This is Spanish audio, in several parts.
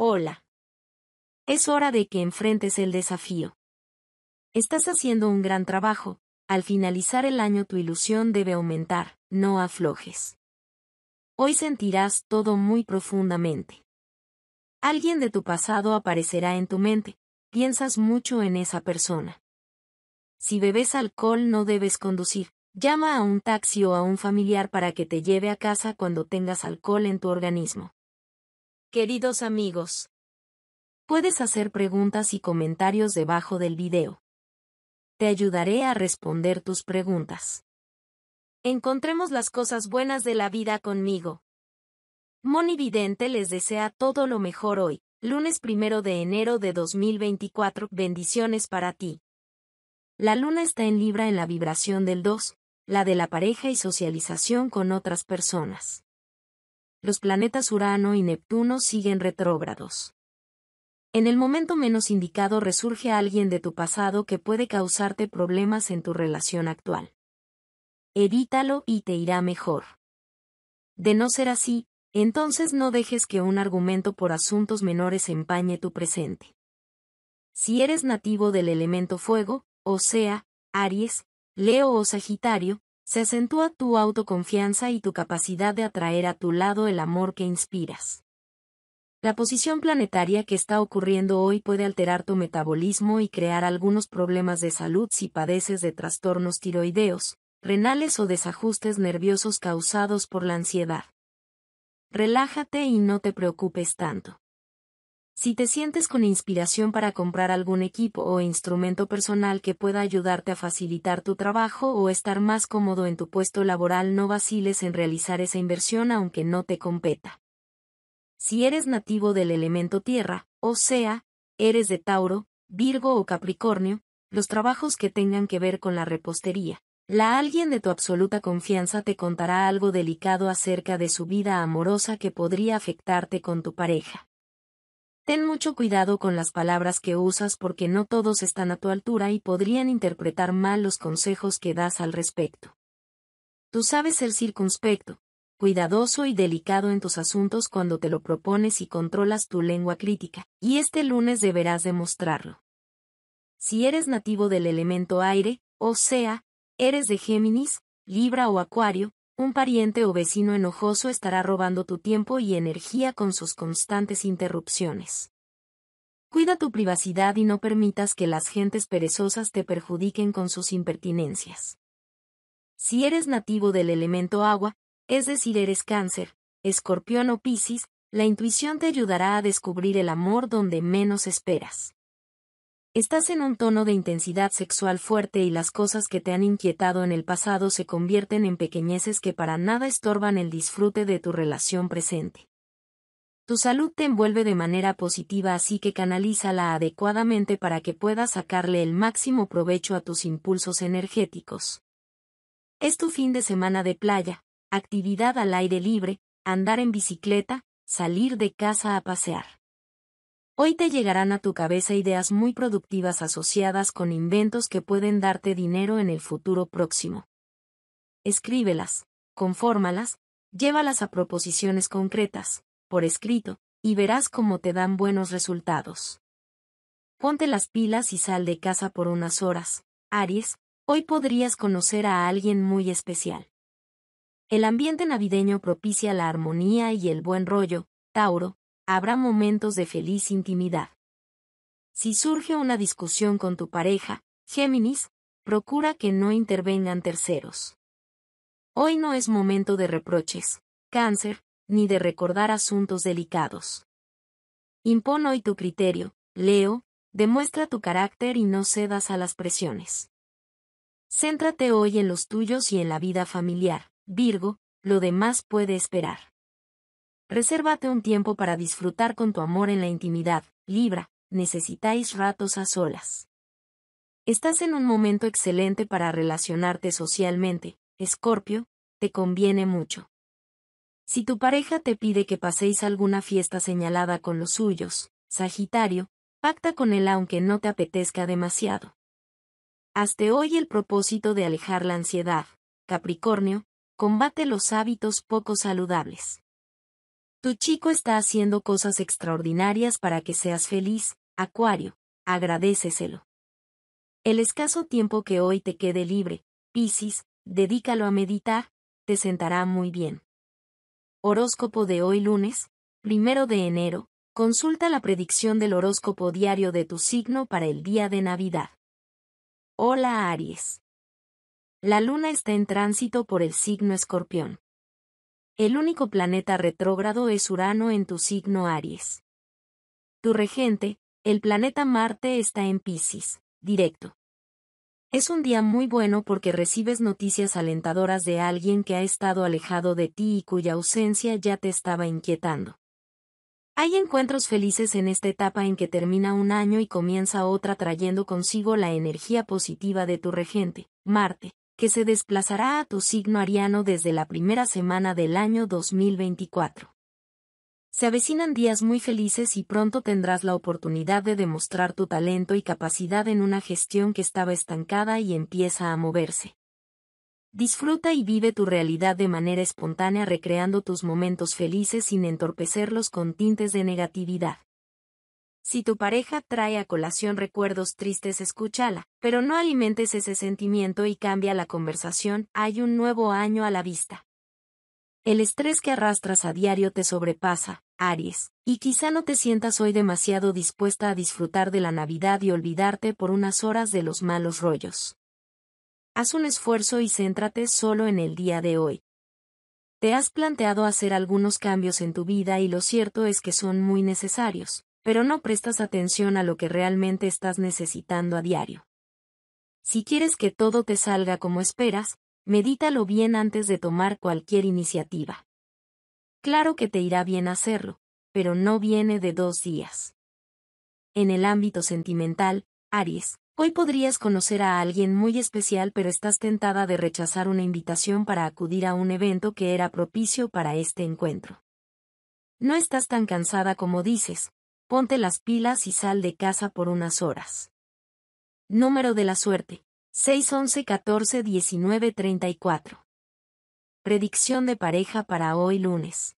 Hola. Es hora de que enfrentes el desafío. Estás haciendo un gran trabajo, al finalizar el año tu ilusión debe aumentar, no aflojes. Hoy sentirás todo muy profundamente. Alguien de tu pasado aparecerá en tu mente, piensas mucho en esa persona. Si bebes alcohol no debes conducir, llama a un taxi o a un familiar para que te lleve a casa cuando tengas alcohol en tu organismo. Queridos amigos, puedes hacer preguntas y comentarios debajo del video. Te ayudaré a responder tus preguntas. Encontremos las cosas buenas de la vida conmigo. Moni Vidente les desea todo lo mejor hoy, lunes primero de enero de 2024. Bendiciones para ti. La luna está en Libra en la vibración del 2, la de la pareja y socialización con otras personas los planetas Urano y Neptuno siguen retrógrados. En el momento menos indicado resurge alguien de tu pasado que puede causarte problemas en tu relación actual. Evítalo y te irá mejor. De no ser así, entonces no dejes que un argumento por asuntos menores empañe tu presente. Si eres nativo del elemento fuego, o sea, Aries, Leo o Sagitario, se acentúa tu autoconfianza y tu capacidad de atraer a tu lado el amor que inspiras. La posición planetaria que está ocurriendo hoy puede alterar tu metabolismo y crear algunos problemas de salud si padeces de trastornos tiroideos, renales o desajustes nerviosos causados por la ansiedad. Relájate y no te preocupes tanto. Si te sientes con inspiración para comprar algún equipo o instrumento personal que pueda ayudarte a facilitar tu trabajo o estar más cómodo en tu puesto laboral, no vaciles en realizar esa inversión aunque no te competa. Si eres nativo del elemento tierra, o sea, eres de Tauro, Virgo o Capricornio, los trabajos que tengan que ver con la repostería, la alguien de tu absoluta confianza te contará algo delicado acerca de su vida amorosa que podría afectarte con tu pareja. Ten mucho cuidado con las palabras que usas porque no todos están a tu altura y podrían interpretar mal los consejos que das al respecto. Tú sabes ser circunspecto, cuidadoso y delicado en tus asuntos cuando te lo propones y controlas tu lengua crítica, y este lunes deberás demostrarlo. Si eres nativo del elemento aire, o sea, eres de Géminis, Libra o Acuario, un pariente o vecino enojoso estará robando tu tiempo y energía con sus constantes interrupciones. Cuida tu privacidad y no permitas que las gentes perezosas te perjudiquen con sus impertinencias. Si eres nativo del elemento agua, es decir, eres cáncer, escorpión o piscis, la intuición te ayudará a descubrir el amor donde menos esperas. Estás en un tono de intensidad sexual fuerte y las cosas que te han inquietado en el pasado se convierten en pequeñeces que para nada estorban el disfrute de tu relación presente. Tu salud te envuelve de manera positiva así que canalízala adecuadamente para que puedas sacarle el máximo provecho a tus impulsos energéticos. Es tu fin de semana de playa, actividad al aire libre, andar en bicicleta, salir de casa a pasear. Hoy te llegarán a tu cabeza ideas muy productivas asociadas con inventos que pueden darte dinero en el futuro próximo. Escríbelas, confórmalas, llévalas a proposiciones concretas, por escrito, y verás cómo te dan buenos resultados. Ponte las pilas y sal de casa por unas horas, Aries, hoy podrías conocer a alguien muy especial. El ambiente navideño propicia la armonía y el buen rollo, Tauro, habrá momentos de feliz intimidad. Si surge una discusión con tu pareja, Géminis, procura que no intervengan terceros. Hoy no es momento de reproches, cáncer, ni de recordar asuntos delicados. Impon hoy tu criterio, Leo, demuestra tu carácter y no cedas a las presiones. Céntrate hoy en los tuyos y en la vida familiar, Virgo, lo demás puede esperar. Resérvate un tiempo para disfrutar con tu amor en la intimidad, Libra, necesitáis ratos a solas. Estás en un momento excelente para relacionarte socialmente, Escorpio, te conviene mucho. Si tu pareja te pide que paséis alguna fiesta señalada con los suyos, Sagitario, pacta con él aunque no te apetezca demasiado. Hazte hoy el propósito de alejar la ansiedad, Capricornio, combate los hábitos poco saludables. Tu chico está haciendo cosas extraordinarias para que seas feliz, Acuario, agradeceselo. El escaso tiempo que hoy te quede libre, Piscis, dedícalo a meditar, te sentará muy bien. Horóscopo de hoy lunes, primero de enero, consulta la predicción del horóscopo diario de tu signo para el día de Navidad. Hola Aries. La luna está en tránsito por el signo escorpión. El único planeta retrógrado es Urano en tu signo Aries. Tu regente, el planeta Marte está en Pisces, directo. Es un día muy bueno porque recibes noticias alentadoras de alguien que ha estado alejado de ti y cuya ausencia ya te estaba inquietando. Hay encuentros felices en esta etapa en que termina un año y comienza otra trayendo consigo la energía positiva de tu regente, Marte, que se desplazará a tu signo ariano desde la primera semana del año 2024. Se avecinan días muy felices y pronto tendrás la oportunidad de demostrar tu talento y capacidad en una gestión que estaba estancada y empieza a moverse. Disfruta y vive tu realidad de manera espontánea recreando tus momentos felices sin entorpecerlos con tintes de negatividad. Si tu pareja trae a colación recuerdos tristes, escúchala, pero no alimentes ese sentimiento y cambia la conversación, hay un nuevo año a la vista. El estrés que arrastras a diario te sobrepasa, Aries, y quizá no te sientas hoy demasiado dispuesta a disfrutar de la Navidad y olvidarte por unas horas de los malos rollos. Haz un esfuerzo y céntrate solo en el día de hoy. Te has planteado hacer algunos cambios en tu vida y lo cierto es que son muy necesarios, pero no prestas atención a lo que realmente estás necesitando a diario. Si quieres que todo te salga como esperas, medítalo bien antes de tomar cualquier iniciativa. Claro que te irá bien hacerlo, pero no viene de dos días. En el ámbito sentimental, Aries, hoy podrías conocer a alguien muy especial pero estás tentada de rechazar una invitación para acudir a un evento que era propicio para este encuentro. No estás tan cansada como dices, Ponte las pilas y sal de casa por unas horas. Número de la suerte. 611 14 19 34. Predicción de pareja para hoy lunes.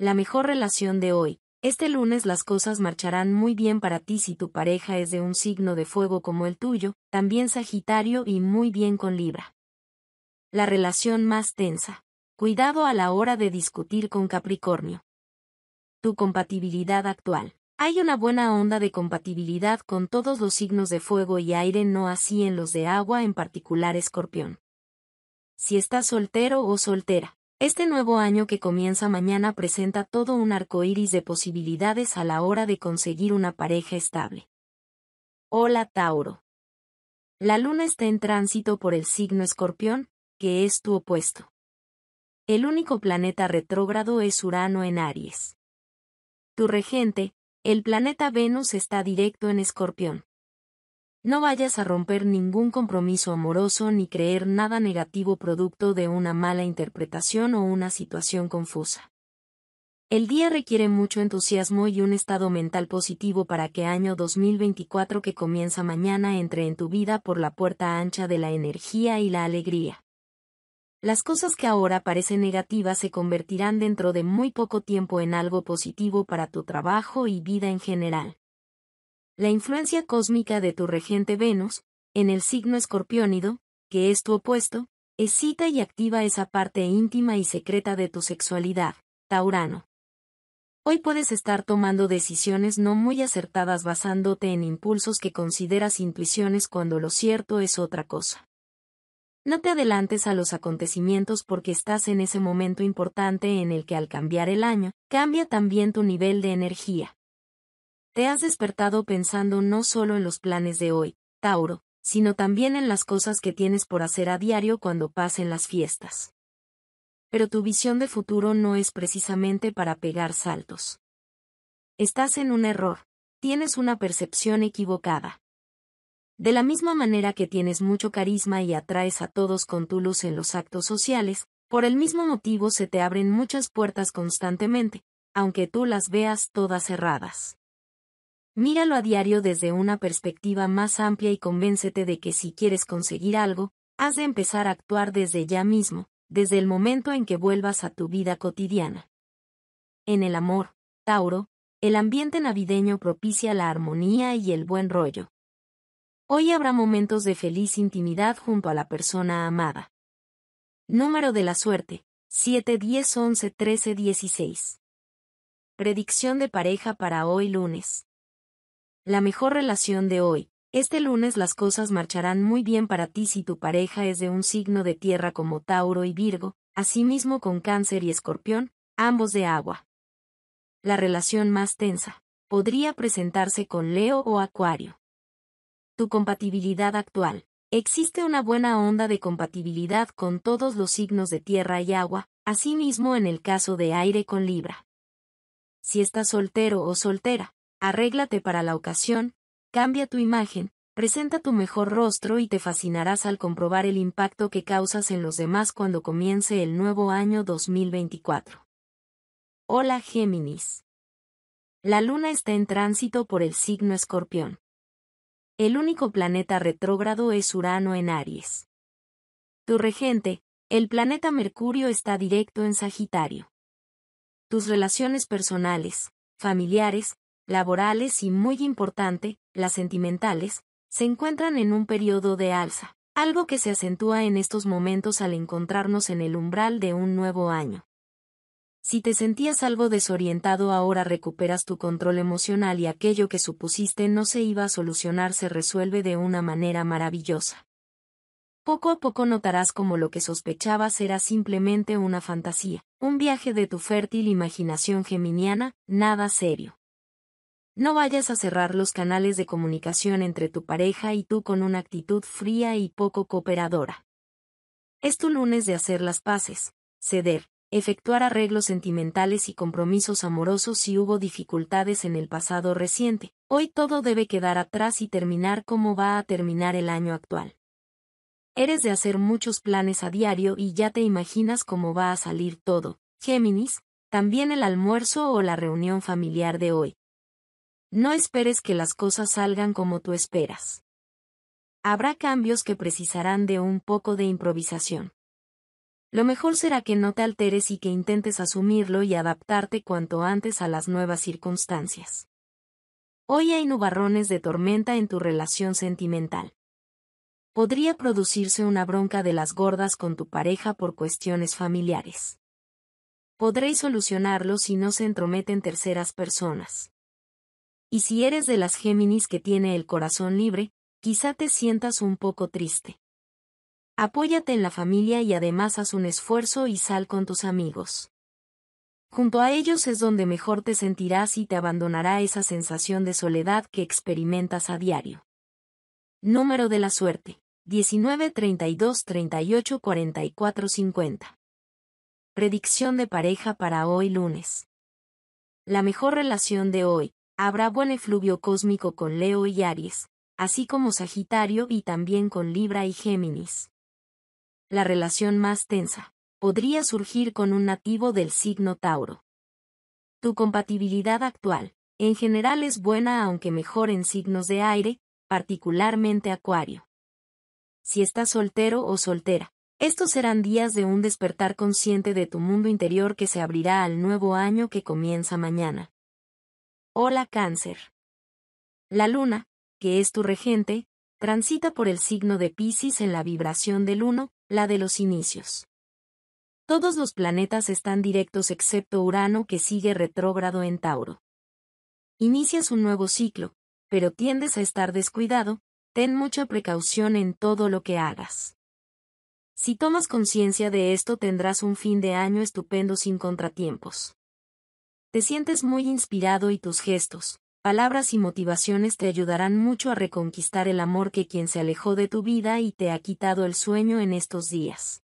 La mejor relación de hoy. Este lunes las cosas marcharán muy bien para ti si tu pareja es de un signo de fuego como el tuyo, también Sagitario y muy bien con Libra. La relación más tensa. Cuidado a la hora de discutir con Capricornio tu compatibilidad actual. Hay una buena onda de compatibilidad con todos los signos de fuego y aire, no así en los de agua, en particular escorpión. Si estás soltero o soltera, este nuevo año que comienza mañana presenta todo un arco iris de posibilidades a la hora de conseguir una pareja estable. Hola Tauro. La luna está en tránsito por el signo escorpión, que es tu opuesto. El único planeta retrógrado es Urano en Aries. Tu regente, el planeta Venus está directo en escorpión. No vayas a romper ningún compromiso amoroso ni creer nada negativo producto de una mala interpretación o una situación confusa. El día requiere mucho entusiasmo y un estado mental positivo para que año 2024 que comienza mañana entre en tu vida por la puerta ancha de la energía y la alegría. Las cosas que ahora parecen negativas se convertirán dentro de muy poco tiempo en algo positivo para tu trabajo y vida en general. La influencia cósmica de tu regente Venus, en el signo escorpiónido, que es tu opuesto, excita y activa esa parte íntima y secreta de tu sexualidad, Taurano. Hoy puedes estar tomando decisiones no muy acertadas basándote en impulsos que consideras intuiciones cuando lo cierto es otra cosa. No te adelantes a los acontecimientos porque estás en ese momento importante en el que al cambiar el año, cambia también tu nivel de energía. Te has despertado pensando no solo en los planes de hoy, Tauro, sino también en las cosas que tienes por hacer a diario cuando pasen las fiestas. Pero tu visión de futuro no es precisamente para pegar saltos. Estás en un error, tienes una percepción equivocada. De la misma manera que tienes mucho carisma y atraes a todos con tu luz en los actos sociales, por el mismo motivo se te abren muchas puertas constantemente, aunque tú las veas todas cerradas. Míralo a diario desde una perspectiva más amplia y convéncete de que si quieres conseguir algo, has de empezar a actuar desde ya mismo, desde el momento en que vuelvas a tu vida cotidiana. En el amor, Tauro, el ambiente navideño propicia la armonía y el buen rollo. Hoy habrá momentos de feliz intimidad junto a la persona amada. Número de la suerte, 7, 10, 11, 13, 16. Predicción de pareja para hoy lunes. La mejor relación de hoy. Este lunes las cosas marcharán muy bien para ti si tu pareja es de un signo de tierra como Tauro y Virgo, asimismo con Cáncer y Escorpión, ambos de agua. La relación más tensa podría presentarse con Leo o Acuario. Tu compatibilidad actual. Existe una buena onda de compatibilidad con todos los signos de tierra y agua, asimismo en el caso de aire con Libra. Si estás soltero o soltera, arréglate para la ocasión, cambia tu imagen, presenta tu mejor rostro y te fascinarás al comprobar el impacto que causas en los demás cuando comience el nuevo año 2024. Hola Géminis. La luna está en tránsito por el signo escorpión. El único planeta retrógrado es Urano en Aries. Tu regente, el planeta Mercurio está directo en Sagitario. Tus relaciones personales, familiares, laborales y muy importante, las sentimentales, se encuentran en un periodo de alza, algo que se acentúa en estos momentos al encontrarnos en el umbral de un nuevo año. Si te sentías algo desorientado ahora recuperas tu control emocional y aquello que supusiste no se iba a solucionar se resuelve de una manera maravillosa. Poco a poco notarás como lo que sospechabas era simplemente una fantasía, un viaje de tu fértil imaginación geminiana, nada serio. No vayas a cerrar los canales de comunicación entre tu pareja y tú con una actitud fría y poco cooperadora. Es tu lunes de hacer las paces, ceder, efectuar arreglos sentimentales y compromisos amorosos si hubo dificultades en el pasado reciente. Hoy todo debe quedar atrás y terminar como va a terminar el año actual. Eres de hacer muchos planes a diario y ya te imaginas cómo va a salir todo. Géminis, también el almuerzo o la reunión familiar de hoy. No esperes que las cosas salgan como tú esperas. Habrá cambios que precisarán de un poco de improvisación. Lo mejor será que no te alteres y que intentes asumirlo y adaptarte cuanto antes a las nuevas circunstancias. Hoy hay nubarrones de tormenta en tu relación sentimental. Podría producirse una bronca de las gordas con tu pareja por cuestiones familiares. Podréis solucionarlo si no se entrometen terceras personas. Y si eres de las Géminis que tiene el corazón libre, quizá te sientas un poco triste. Apóyate en la familia y además haz un esfuerzo y sal con tus amigos. Junto a ellos es donde mejor te sentirás y te abandonará esa sensación de soledad que experimentas a diario. Número de la suerte. 19 32 38 44 50. Predicción de pareja para hoy lunes. La mejor relación de hoy. Habrá buen efluvio cósmico con Leo y Aries, así como Sagitario y también con Libra y Géminis la relación más tensa podría surgir con un nativo del signo Tauro. Tu compatibilidad actual, en general es buena aunque mejor en signos de aire, particularmente Acuario. Si estás soltero o soltera, estos serán días de un despertar consciente de tu mundo interior que se abrirá al nuevo año que comienza mañana. Hola Cáncer. La luna, que es tu regente, transita por el signo de Pisces en la vibración del 1, la de los inicios. Todos los planetas están directos excepto Urano que sigue retrógrado en Tauro. Inicias un nuevo ciclo, pero tiendes a estar descuidado, ten mucha precaución en todo lo que hagas. Si tomas conciencia de esto tendrás un fin de año estupendo sin contratiempos. Te sientes muy inspirado y tus gestos, palabras y motivaciones te ayudarán mucho a reconquistar el amor que quien se alejó de tu vida y te ha quitado el sueño en estos días.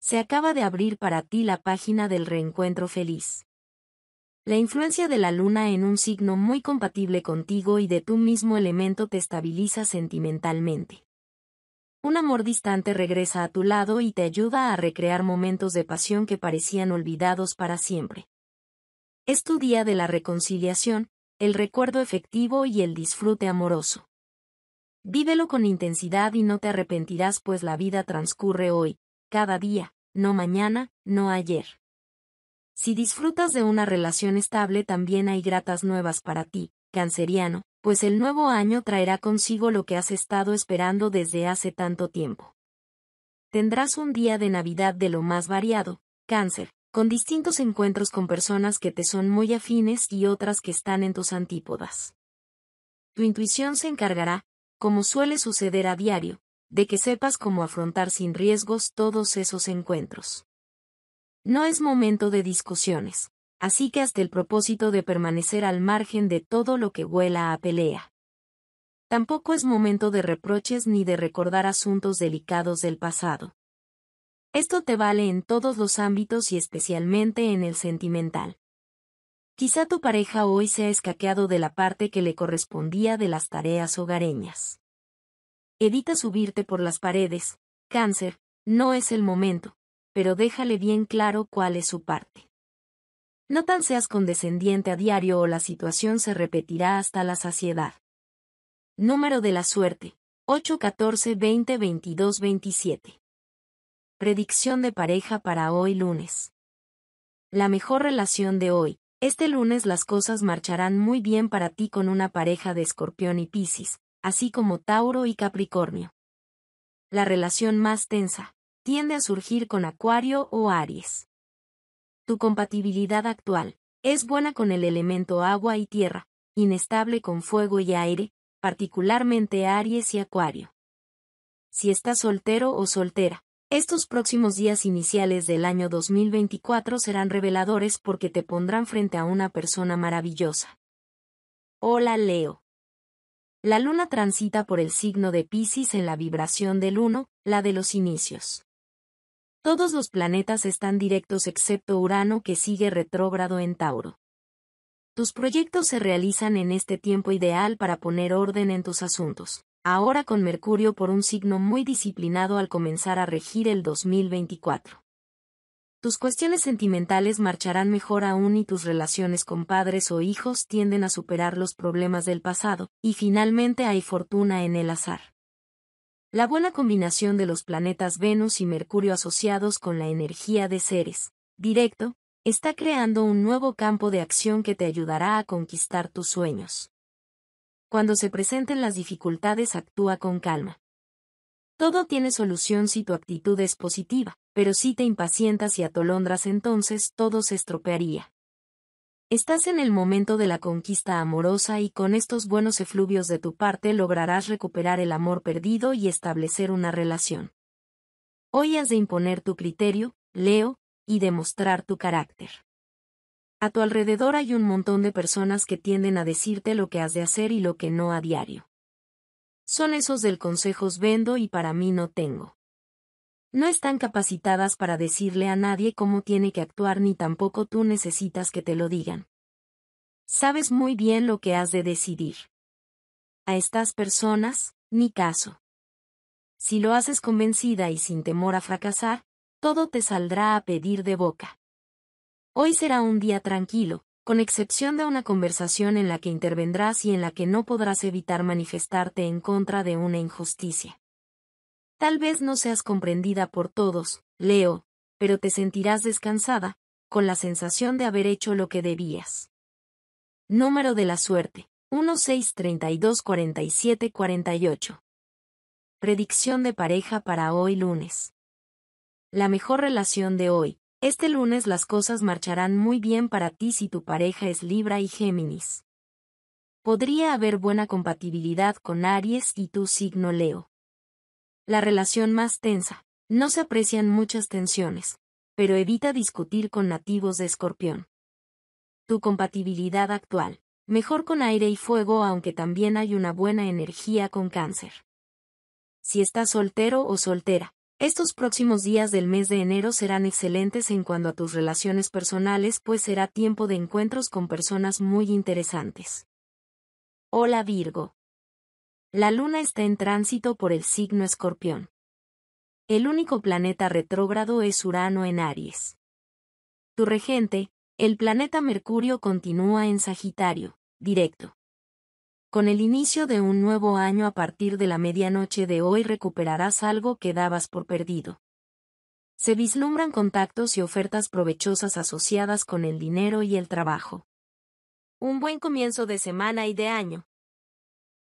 Se acaba de abrir para ti la página del reencuentro feliz. La influencia de la luna en un signo muy compatible contigo y de tu mismo elemento te estabiliza sentimentalmente. Un amor distante regresa a tu lado y te ayuda a recrear momentos de pasión que parecían olvidados para siempre. Es tu día de la reconciliación, el recuerdo efectivo y el disfrute amoroso. Vívelo con intensidad y no te arrepentirás pues la vida transcurre hoy, cada día, no mañana, no ayer. Si disfrutas de una relación estable también hay gratas nuevas para ti, canceriano, pues el nuevo año traerá consigo lo que has estado esperando desde hace tanto tiempo. Tendrás un día de Navidad de lo más variado, cáncer, con distintos encuentros con personas que te son muy afines y otras que están en tus antípodas. Tu intuición se encargará, como suele suceder a diario, de que sepas cómo afrontar sin riesgos todos esos encuentros. No es momento de discusiones, así que hasta el propósito de permanecer al margen de todo lo que huela a pelea. Tampoco es momento de reproches ni de recordar asuntos delicados del pasado. Esto te vale en todos los ámbitos y especialmente en el sentimental. Quizá tu pareja hoy se ha escaqueado de la parte que le correspondía de las tareas hogareñas. Evita subirte por las paredes, cáncer, no es el momento, pero déjale bien claro cuál es su parte. No tan seas condescendiente a diario o la situación se repetirá hasta la saciedad. Número de la suerte, 814 20 22 27 Predicción de pareja para hoy lunes. La mejor relación de hoy. Este lunes las cosas marcharán muy bien para ti con una pareja de escorpión y piscis, así como Tauro y Capricornio. La relación más tensa tiende a surgir con Acuario o Aries. Tu compatibilidad actual es buena con el elemento agua y tierra, inestable con fuego y aire, particularmente Aries y Acuario. Si estás soltero o soltera, estos próximos días iniciales del año 2024 serán reveladores porque te pondrán frente a una persona maravillosa. Hola Leo. La luna transita por el signo de Pisces en la vibración del 1, la de los inicios. Todos los planetas están directos excepto Urano que sigue retrógrado en Tauro. Tus proyectos se realizan en este tiempo ideal para poner orden en tus asuntos ahora con Mercurio por un signo muy disciplinado al comenzar a regir el 2024. Tus cuestiones sentimentales marcharán mejor aún y tus relaciones con padres o hijos tienden a superar los problemas del pasado, y finalmente hay fortuna en el azar. La buena combinación de los planetas Venus y Mercurio asociados con la energía de Ceres, directo, está creando un nuevo campo de acción que te ayudará a conquistar tus sueños. Cuando se presenten las dificultades actúa con calma. Todo tiene solución si tu actitud es positiva, pero si te impacientas y atolondras entonces todo se estropearía. Estás en el momento de la conquista amorosa y con estos buenos efluvios de tu parte lograrás recuperar el amor perdido y establecer una relación. Hoy has de imponer tu criterio, Leo, y demostrar tu carácter. A tu alrededor hay un montón de personas que tienden a decirte lo que has de hacer y lo que no a diario. Son esos del consejos vendo y para mí no tengo. No están capacitadas para decirle a nadie cómo tiene que actuar ni tampoco tú necesitas que te lo digan. Sabes muy bien lo que has de decidir. A estas personas, ni caso. Si lo haces convencida y sin temor a fracasar, todo te saldrá a pedir de boca. Hoy será un día tranquilo, con excepción de una conversación en la que intervendrás y en la que no podrás evitar manifestarte en contra de una injusticia. Tal vez no seas comprendida por todos, Leo, pero te sentirás descansada, con la sensación de haber hecho lo que debías. Número de la suerte, 16324748. Predicción de pareja para hoy lunes. La mejor relación de hoy, este lunes las cosas marcharán muy bien para ti si tu pareja es Libra y Géminis. Podría haber buena compatibilidad con Aries y tu signo Leo. La relación más tensa. No se aprecian muchas tensiones, pero evita discutir con nativos de Escorpión. Tu compatibilidad actual. Mejor con aire y fuego aunque también hay una buena energía con cáncer. Si estás soltero o soltera, estos próximos días del mes de enero serán excelentes en cuanto a tus relaciones personales, pues será tiempo de encuentros con personas muy interesantes. Hola Virgo. La luna está en tránsito por el signo escorpión. El único planeta retrógrado es Urano en Aries. Tu regente, el planeta Mercurio continúa en Sagitario, directo. Con el inicio de un nuevo año a partir de la medianoche de hoy recuperarás algo que dabas por perdido. Se vislumbran contactos y ofertas provechosas asociadas con el dinero y el trabajo. Un buen comienzo de semana y de año.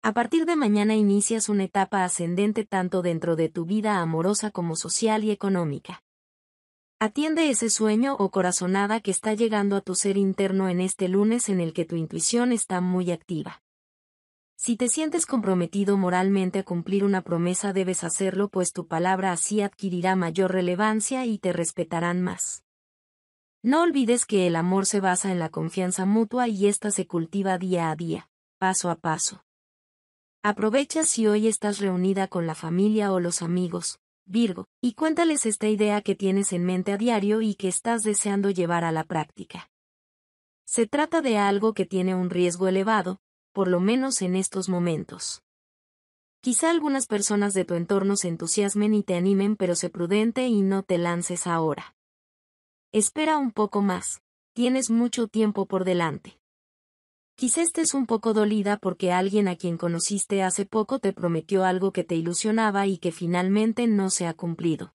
A partir de mañana inicias una etapa ascendente tanto dentro de tu vida amorosa como social y económica. Atiende ese sueño o corazonada que está llegando a tu ser interno en este lunes en el que tu intuición está muy activa. Si te sientes comprometido moralmente a cumplir una promesa debes hacerlo pues tu palabra así adquirirá mayor relevancia y te respetarán más. No olvides que el amor se basa en la confianza mutua y ésta se cultiva día a día, paso a paso. Aprovecha si hoy estás reunida con la familia o los amigos, Virgo, y cuéntales esta idea que tienes en mente a diario y que estás deseando llevar a la práctica. Se trata de algo que tiene un riesgo elevado, por lo menos en estos momentos. Quizá algunas personas de tu entorno se entusiasmen y te animen, pero sé prudente y no te lances ahora. Espera un poco más, tienes mucho tiempo por delante. Quizá estés un poco dolida porque alguien a quien conociste hace poco te prometió algo que te ilusionaba y que finalmente no se ha cumplido.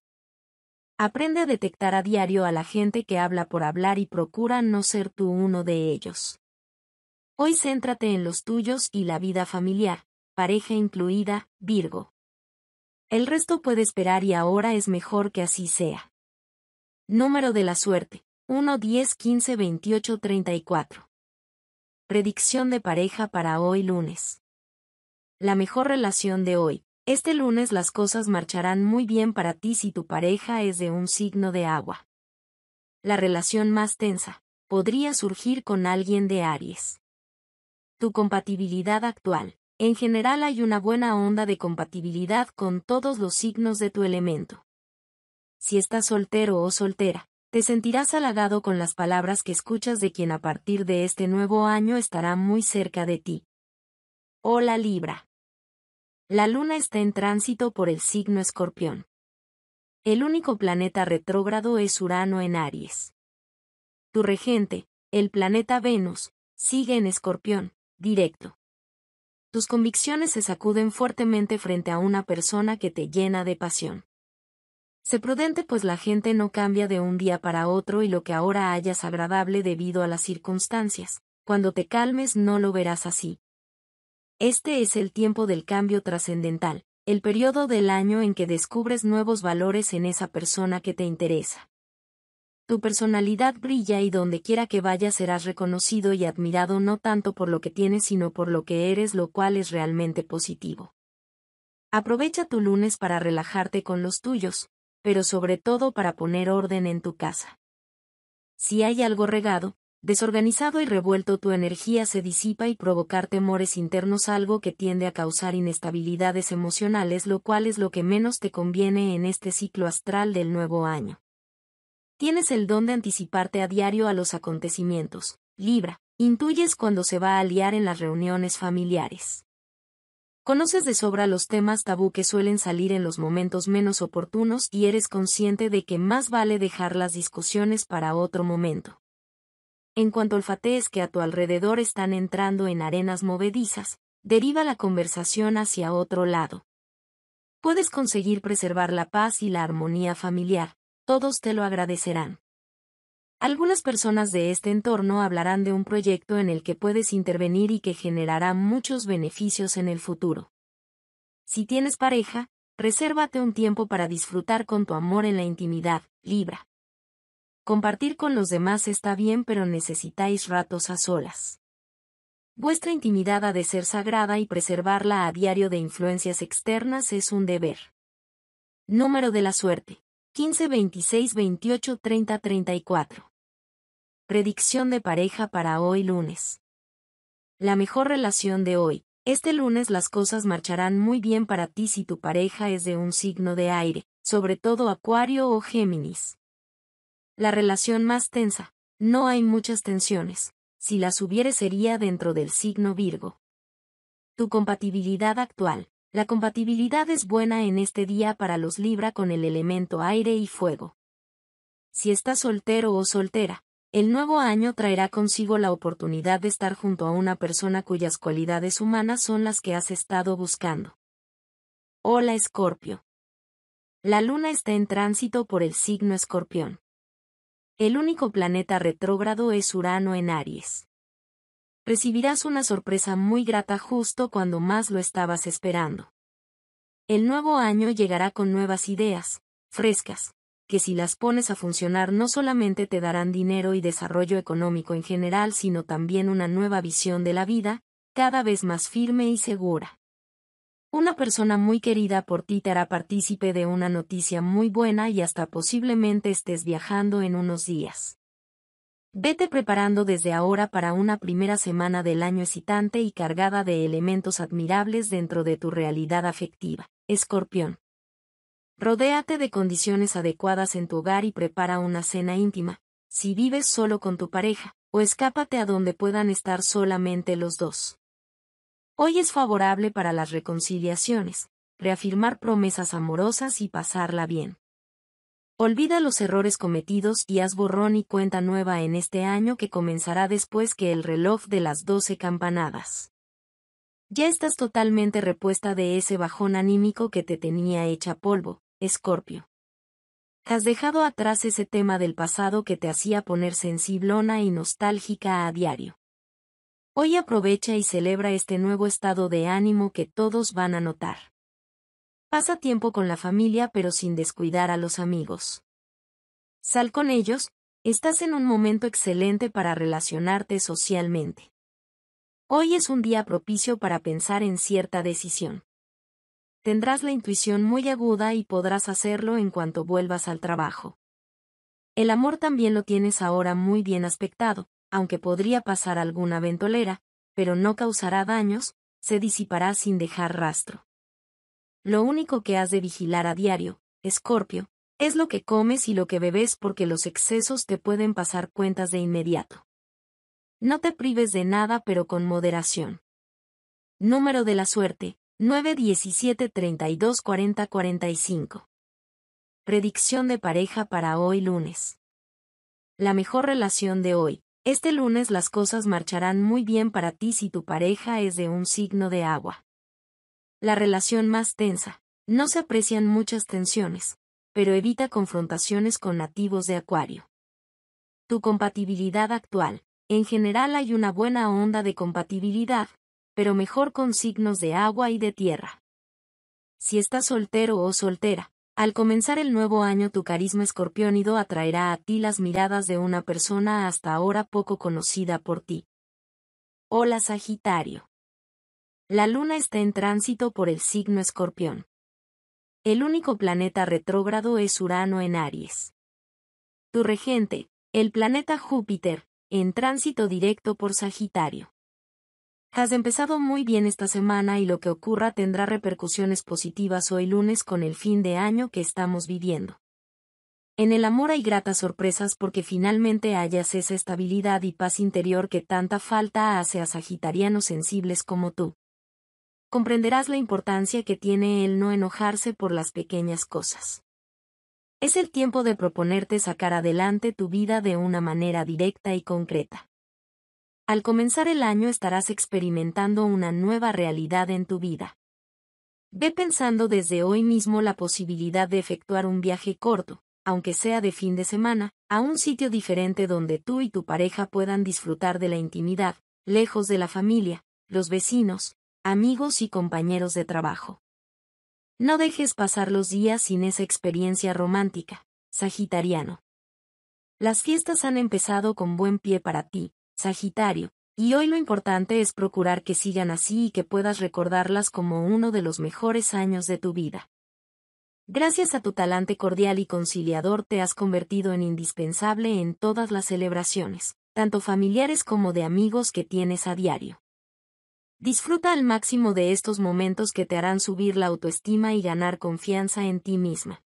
Aprende a detectar a diario a la gente que habla por hablar y procura no ser tú uno de ellos. Hoy céntrate en los tuyos y la vida familiar, pareja incluida, Virgo. El resto puede esperar y ahora es mejor que así sea. Número de la suerte. 1 10 15 28 34. Predicción de pareja para hoy lunes. La mejor relación de hoy. Este lunes las cosas marcharán muy bien para ti si tu pareja es de un signo de agua. La relación más tensa podría surgir con alguien de Aries. Tu compatibilidad actual. En general hay una buena onda de compatibilidad con todos los signos de tu elemento. Si estás soltero o soltera, te sentirás halagado con las palabras que escuchas de quien a partir de este nuevo año estará muy cerca de ti. Hola Libra. La luna está en tránsito por el signo escorpión. El único planeta retrógrado es Urano en Aries. Tu regente, el planeta Venus, sigue en escorpión, directo. Tus convicciones se sacuden fuertemente frente a una persona que te llena de pasión. Sé prudente pues la gente no cambia de un día para otro y lo que ahora hallas agradable debido a las circunstancias, cuando te calmes no lo verás así. Este es el tiempo del cambio trascendental, el periodo del año en que descubres nuevos valores en esa persona que te interesa. Tu personalidad brilla y donde quiera que vayas serás reconocido y admirado no tanto por lo que tienes sino por lo que eres, lo cual es realmente positivo. Aprovecha tu lunes para relajarte con los tuyos, pero sobre todo para poner orden en tu casa. Si hay algo regado, desorganizado y revuelto tu energía se disipa y provocar temores internos algo que tiende a causar inestabilidades emocionales lo cual es lo que menos te conviene en este ciclo astral del nuevo año. Tienes el don de anticiparte a diario a los acontecimientos. Libra, intuyes cuando se va a liar en las reuniones familiares. Conoces de sobra los temas tabú que suelen salir en los momentos menos oportunos y eres consciente de que más vale dejar las discusiones para otro momento. En cuanto olfatees que a tu alrededor están entrando en arenas movedizas, deriva la conversación hacia otro lado. Puedes conseguir preservar la paz y la armonía familiar, todos te lo agradecerán. Algunas personas de este entorno hablarán de un proyecto en el que puedes intervenir y que generará muchos beneficios en el futuro. Si tienes pareja, resérvate un tiempo para disfrutar con tu amor en la intimidad, Libra. Compartir con los demás está bien pero necesitáis ratos a solas. Vuestra intimidad ha de ser sagrada y preservarla a diario de influencias externas es un deber. Número de la suerte. 15, 26, 28, 30, 34. Predicción de pareja para hoy lunes. La mejor relación de hoy. Este lunes las cosas marcharán muy bien para ti si tu pareja es de un signo de aire, sobre todo Acuario o Géminis. La relación más tensa. No hay muchas tensiones. Si las hubiere sería dentro del signo Virgo. Tu compatibilidad actual. La compatibilidad es buena en este día para los Libra con el elemento aire y fuego. Si estás soltero o soltera, el nuevo año traerá consigo la oportunidad de estar junto a una persona cuyas cualidades humanas son las que has estado buscando. Hola Escorpio. La luna está en tránsito por el signo escorpión. El único planeta retrógrado es Urano en Aries recibirás una sorpresa muy grata justo cuando más lo estabas esperando. El nuevo año llegará con nuevas ideas, frescas, que si las pones a funcionar no solamente te darán dinero y desarrollo económico en general, sino también una nueva visión de la vida, cada vez más firme y segura. Una persona muy querida por ti te hará partícipe de una noticia muy buena y hasta posiblemente estés viajando en unos días. Vete preparando desde ahora para una primera semana del año excitante y cargada de elementos admirables dentro de tu realidad afectiva. Escorpión. Rodéate de condiciones adecuadas en tu hogar y prepara una cena íntima, si vives solo con tu pareja, o escápate a donde puedan estar solamente los dos. Hoy es favorable para las reconciliaciones, reafirmar promesas amorosas y pasarla bien. Olvida los errores cometidos y haz borrón y cuenta nueva en este año que comenzará después que el reloj de las 12 campanadas. Ya estás totalmente repuesta de ese bajón anímico que te tenía hecha polvo, Escorpio. Has dejado atrás ese tema del pasado que te hacía poner sensiblona y nostálgica a diario. Hoy aprovecha y celebra este nuevo estado de ánimo que todos van a notar. Pasa tiempo con la familia pero sin descuidar a los amigos. Sal con ellos, estás en un momento excelente para relacionarte socialmente. Hoy es un día propicio para pensar en cierta decisión. Tendrás la intuición muy aguda y podrás hacerlo en cuanto vuelvas al trabajo. El amor también lo tienes ahora muy bien aspectado, aunque podría pasar alguna ventolera, pero no causará daños, se disipará sin dejar rastro. Lo único que has de vigilar a diario, Escorpio, es lo que comes y lo que bebes porque los excesos te pueden pasar cuentas de inmediato. No te prives de nada pero con moderación. Número de la suerte, 917 32 40 45. Predicción de pareja para hoy lunes. La mejor relación de hoy. Este lunes las cosas marcharán muy bien para ti si tu pareja es de un signo de agua la relación más tensa. No se aprecian muchas tensiones, pero evita confrontaciones con nativos de Acuario. Tu compatibilidad actual. En general hay una buena onda de compatibilidad, pero mejor con signos de agua y de tierra. Si estás soltero o soltera, al comenzar el nuevo año tu carisma escorpiónido atraerá a ti las miradas de una persona hasta ahora poco conocida por ti. Hola Sagitario. La Luna está en tránsito por el signo escorpión. El único planeta retrógrado es Urano en Aries. Tu regente, el planeta Júpiter, en tránsito directo por Sagitario. Has empezado muy bien esta semana y lo que ocurra tendrá repercusiones positivas hoy lunes con el fin de año que estamos viviendo. En el amor hay gratas sorpresas porque finalmente hallas esa estabilidad y paz interior que tanta falta hace a sagitarianos sensibles como tú comprenderás la importancia que tiene el no enojarse por las pequeñas cosas. Es el tiempo de proponerte sacar adelante tu vida de una manera directa y concreta. Al comenzar el año estarás experimentando una nueva realidad en tu vida. Ve pensando desde hoy mismo la posibilidad de efectuar un viaje corto, aunque sea de fin de semana, a un sitio diferente donde tú y tu pareja puedan disfrutar de la intimidad, lejos de la familia, los vecinos, amigos y compañeros de trabajo. No dejes pasar los días sin esa experiencia romántica, Sagitariano. Las fiestas han empezado con buen pie para ti, Sagitario, y hoy lo importante es procurar que sigan así y que puedas recordarlas como uno de los mejores años de tu vida. Gracias a tu talante cordial y conciliador te has convertido en indispensable en todas las celebraciones, tanto familiares como de amigos que tienes a diario. Disfruta al máximo de estos momentos que te harán subir la autoestima y ganar confianza en ti misma.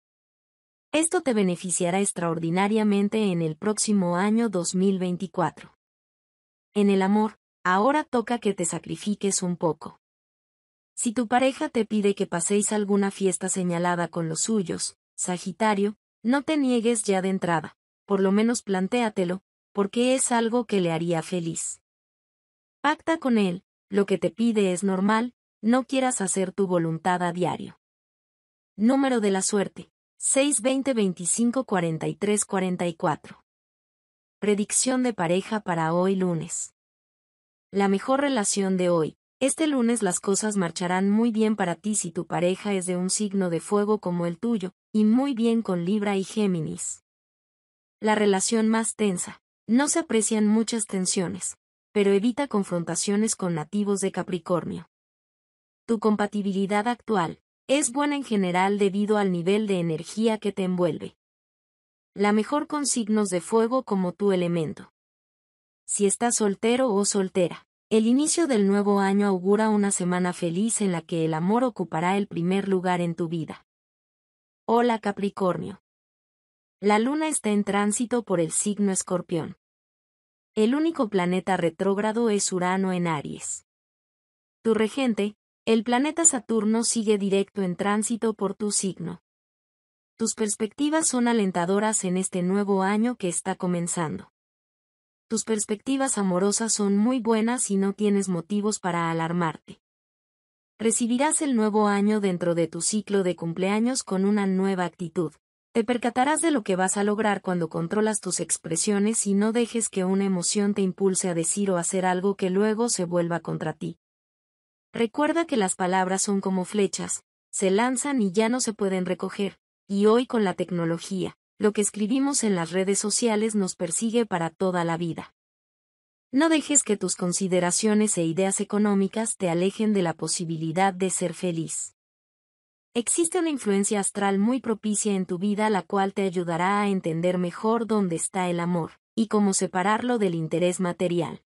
Esto te beneficiará extraordinariamente en el próximo año 2024. En el amor, ahora toca que te sacrifiques un poco. Si tu pareja te pide que paséis alguna fiesta señalada con los suyos, Sagitario, no te niegues ya de entrada, por lo menos plantéatelo, porque es algo que le haría feliz. Pacta con él, lo que te pide es normal, no quieras hacer tu voluntad a diario. Número de la suerte. 620 25 43 44. Predicción de pareja para hoy lunes. La mejor relación de hoy. Este lunes las cosas marcharán muy bien para ti si tu pareja es de un signo de fuego como el tuyo, y muy bien con Libra y Géminis. La relación más tensa. No se aprecian muchas tensiones, pero evita confrontaciones con nativos de Capricornio. Tu compatibilidad actual es buena en general debido al nivel de energía que te envuelve. La mejor con signos de fuego como tu elemento. Si estás soltero o soltera, el inicio del nuevo año augura una semana feliz en la que el amor ocupará el primer lugar en tu vida. Hola Capricornio. La luna está en tránsito por el signo escorpión. El único planeta retrógrado es Urano en Aries. Tu regente, el planeta Saturno sigue directo en tránsito por tu signo. Tus perspectivas son alentadoras en este nuevo año que está comenzando. Tus perspectivas amorosas son muy buenas y no tienes motivos para alarmarte. Recibirás el nuevo año dentro de tu ciclo de cumpleaños con una nueva actitud. Te percatarás de lo que vas a lograr cuando controlas tus expresiones y no dejes que una emoción te impulse a decir o hacer algo que luego se vuelva contra ti. Recuerda que las palabras son como flechas, se lanzan y ya no se pueden recoger, y hoy con la tecnología, lo que escribimos en las redes sociales nos persigue para toda la vida. No dejes que tus consideraciones e ideas económicas te alejen de la posibilidad de ser feliz. Existe una influencia astral muy propicia en tu vida la cual te ayudará a entender mejor dónde está el amor, y cómo separarlo del interés material.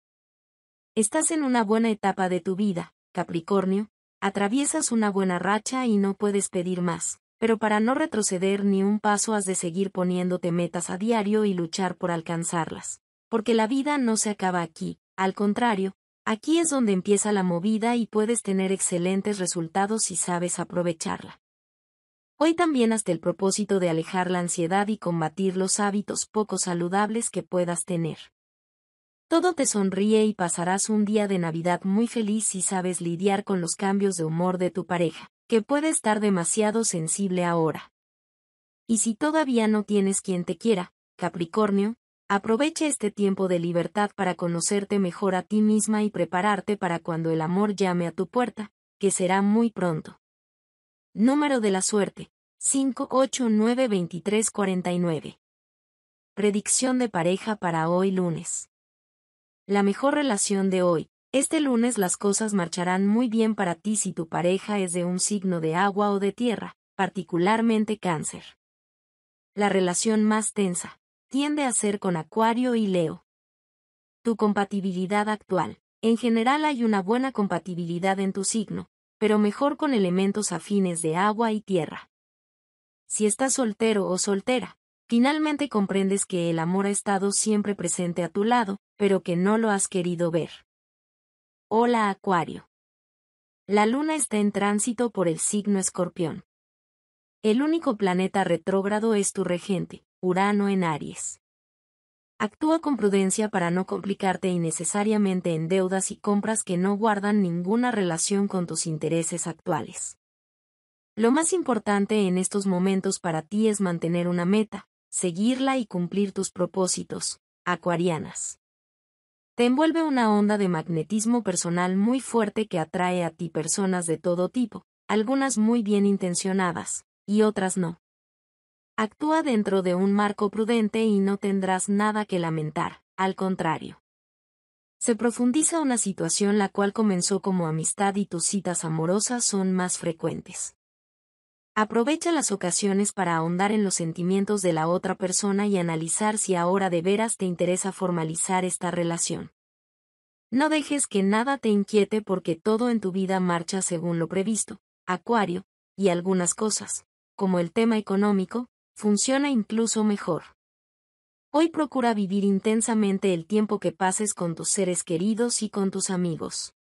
Estás en una buena etapa de tu vida, Capricornio, atraviesas una buena racha y no puedes pedir más, pero para no retroceder ni un paso has de seguir poniéndote metas a diario y luchar por alcanzarlas, porque la vida no se acaba aquí, al contrario, Aquí es donde empieza la movida y puedes tener excelentes resultados si sabes aprovecharla. Hoy también hasta el propósito de alejar la ansiedad y combatir los hábitos poco saludables que puedas tener. Todo te sonríe y pasarás un día de Navidad muy feliz si sabes lidiar con los cambios de humor de tu pareja, que puede estar demasiado sensible ahora. Y si todavía no tienes quien te quiera, Capricornio, Aprovecha este tiempo de libertad para conocerte mejor a ti misma y prepararte para cuando el amor llame a tu puerta, que será muy pronto. Número de la suerte, 5892349. Predicción de pareja para hoy lunes. La mejor relación de hoy. Este lunes las cosas marcharán muy bien para ti si tu pareja es de un signo de agua o de tierra, particularmente cáncer. La relación más tensa, tiende a ser con Acuario y Leo. Tu compatibilidad actual. En general hay una buena compatibilidad en tu signo, pero mejor con elementos afines de agua y tierra. Si estás soltero o soltera, finalmente comprendes que el amor ha estado siempre presente a tu lado, pero que no lo has querido ver. Hola Acuario. La luna está en tránsito por el signo escorpión. El único planeta retrógrado es tu regente, Urano en Aries. Actúa con prudencia para no complicarte innecesariamente en deudas y compras que no guardan ninguna relación con tus intereses actuales. Lo más importante en estos momentos para ti es mantener una meta, seguirla y cumplir tus propósitos, acuarianas. Te envuelve una onda de magnetismo personal muy fuerte que atrae a ti personas de todo tipo, algunas muy bien intencionadas, y otras no. Actúa dentro de un marco prudente y no tendrás nada que lamentar, al contrario. Se profundiza una situación la cual comenzó como amistad y tus citas amorosas son más frecuentes. Aprovecha las ocasiones para ahondar en los sentimientos de la otra persona y analizar si ahora de veras te interesa formalizar esta relación. No dejes que nada te inquiete porque todo en tu vida marcha según lo previsto, Acuario, y algunas cosas, como el tema económico, funciona incluso mejor. Hoy procura vivir intensamente el tiempo que pases con tus seres queridos y con tus amigos.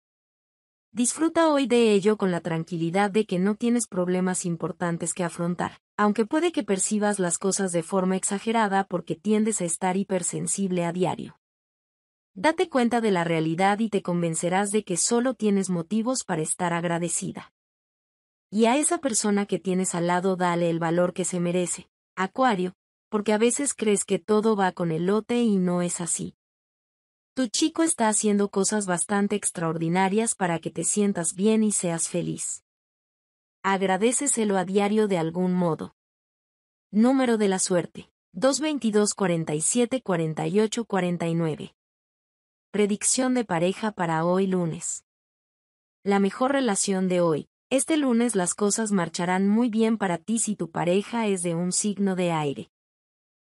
Disfruta hoy de ello con la tranquilidad de que no tienes problemas importantes que afrontar, aunque puede que percibas las cosas de forma exagerada porque tiendes a estar hipersensible a diario. Date cuenta de la realidad y te convencerás de que solo tienes motivos para estar agradecida. Y a esa persona que tienes al lado dale el valor que se merece, Acuario, porque a veces crees que todo va con el lote y no es así. Tu chico está haciendo cosas bastante extraordinarias para que te sientas bien y seas feliz. Agradeceselo a diario de algún modo. Número de la suerte. 222 47 48 49. Predicción de pareja para hoy lunes. La mejor relación de hoy, este lunes las cosas marcharán muy bien para ti si tu pareja es de un signo de aire.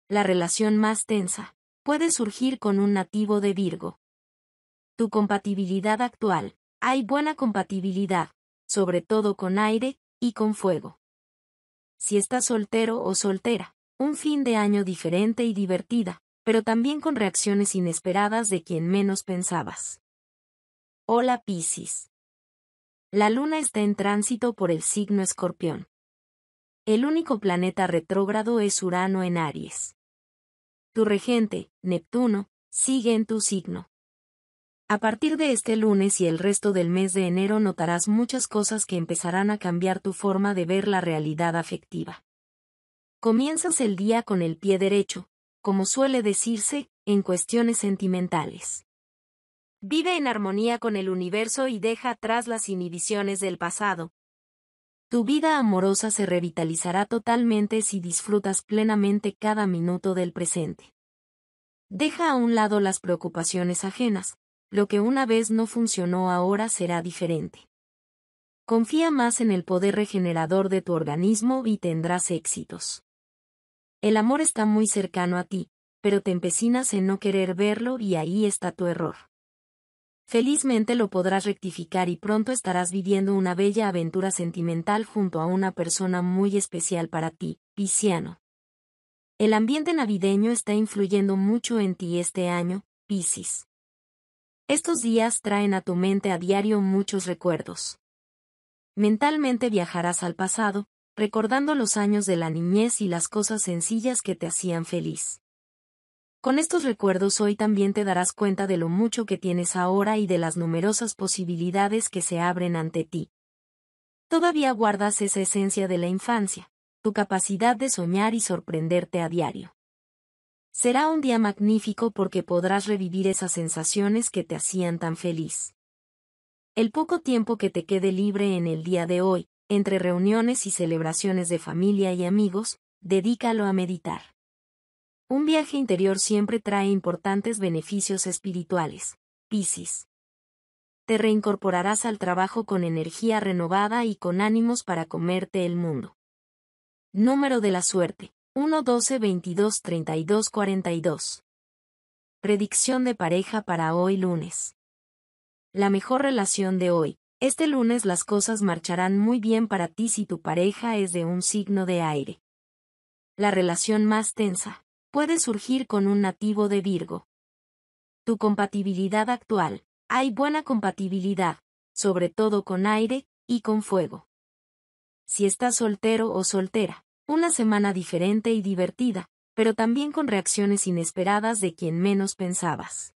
La relación más tensa puede surgir con un nativo de Virgo. Tu compatibilidad actual. Hay buena compatibilidad, sobre todo con aire y con fuego. Si estás soltero o soltera, un fin de año diferente y divertida, pero también con reacciones inesperadas de quien menos pensabas. Hola Piscis. La Luna está en tránsito por el signo Escorpión. El único planeta retrógrado es Urano en Aries. Tu regente, Neptuno, sigue en tu signo. A partir de este lunes y el resto del mes de enero notarás muchas cosas que empezarán a cambiar tu forma de ver la realidad afectiva. Comienzas el día con el pie derecho, como suele decirse, en cuestiones sentimentales. Vive en armonía con el universo y deja atrás las inhibiciones del pasado. Tu vida amorosa se revitalizará totalmente si disfrutas plenamente cada minuto del presente. Deja a un lado las preocupaciones ajenas. Lo que una vez no funcionó ahora será diferente. Confía más en el poder regenerador de tu organismo y tendrás éxitos. El amor está muy cercano a ti, pero te empecinas en no querer verlo y ahí está tu error. Felizmente lo podrás rectificar y pronto estarás viviendo una bella aventura sentimental junto a una persona muy especial para ti, Pisciano. El ambiente navideño está influyendo mucho en ti este año, Piscis. Estos días traen a tu mente a diario muchos recuerdos. Mentalmente viajarás al pasado, recordando los años de la niñez y las cosas sencillas que te hacían feliz. Con estos recuerdos hoy también te darás cuenta de lo mucho que tienes ahora y de las numerosas posibilidades que se abren ante ti. Todavía guardas esa esencia de la infancia, tu capacidad de soñar y sorprenderte a diario. Será un día magnífico porque podrás revivir esas sensaciones que te hacían tan feliz. El poco tiempo que te quede libre en el día de hoy, entre reuniones y celebraciones de familia y amigos, dedícalo a meditar. Un viaje interior siempre trae importantes beneficios espirituales. Piscis. Te reincorporarás al trabajo con energía renovada y con ánimos para comerte el mundo. Número de la suerte. 1 12 22 32 42. Predicción de pareja para hoy lunes. La mejor relación de hoy. Este lunes las cosas marcharán muy bien para ti si tu pareja es de un signo de aire. La relación más tensa, puede surgir con un nativo de Virgo. Tu compatibilidad actual. Hay buena compatibilidad, sobre todo con aire y con fuego. Si estás soltero o soltera, una semana diferente y divertida, pero también con reacciones inesperadas de quien menos pensabas.